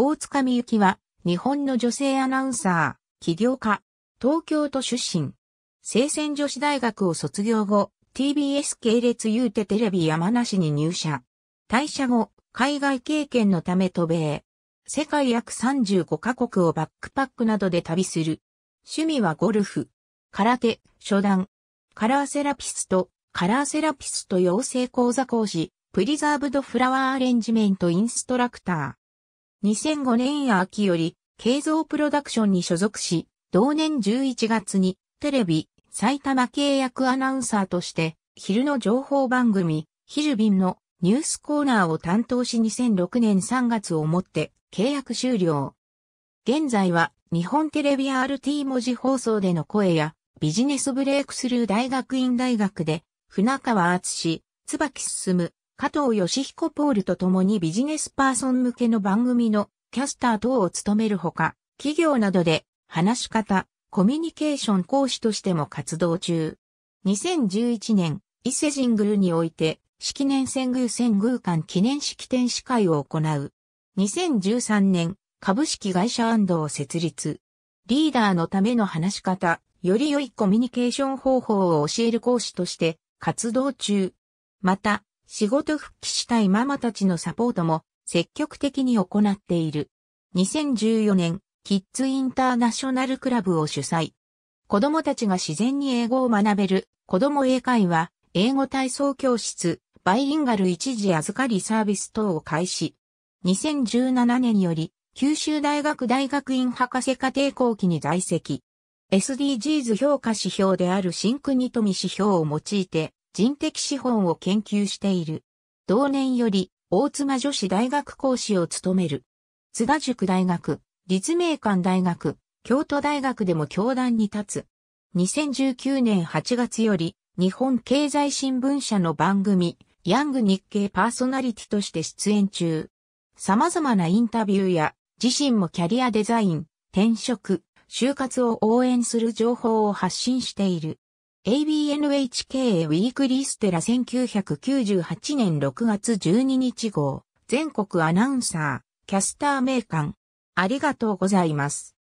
大塚美幸は、日本の女性アナウンサー、起業家、東京都出身。生鮮女子大学を卒業後、TBS 系列ユーテテレビ山梨に入社。退社後、海外経験のため渡米。世界約35カ国をバックパックなどで旅する。趣味はゴルフ、空手、初段、カラーセラピスト、カラーセラピスト養成講座講師、プリザーブドフラワーアレンジメントインストラクター。2005年秋より、慶造プロダクションに所属し、同年11月に、テレビ、埼玉契約アナウンサーとして、昼の情報番組、昼便のニュースコーナーを担当し2006年3月をもって契約終了。現在は日本テレビ RT 文字放送での声やビジネスブレイクスルー大学院大学で船川厚志、椿進、加藤義彦ポールと共にビジネスパーソン向けの番組のキャスター等を務めるほか、企業などで話し方、コミュニケーション講師としても活動中。2011年、伊勢神宮において、式年遷宮遷宮館記念式典司会を行う。2013年、株式会社安藤を設立。リーダーのための話し方、より良いコミュニケーション方法を教える講師として活動中。また、仕事復帰したいママたちのサポートも積極的に行っている。2014年、キッズインターナショナルクラブを主催。子供たちが自然に英語を学べる、子供英会話、英語体操教室、バイリンガル一時預かりサービス等を開始。2017年より、九州大学大学院博士課程後期に在籍。SDGs 評価指標であるシンクニトミ指標を用いて、人的資本を研究している。同年より、大妻女子大学講師を務める。津田塾大学、立命館大学、京都大学でも教壇に立つ。2019年8月より、日本経済新聞社の番組、ヤング日経パーソナリティとして出演中。様々なインタビューや、自身もキャリアデザイン、転職、就活を応援する情報を発信している。ABNHK ウィークリーステラ1998年6月12日号、全国アナウンサー、キャスター名鑑。ありがとうございます。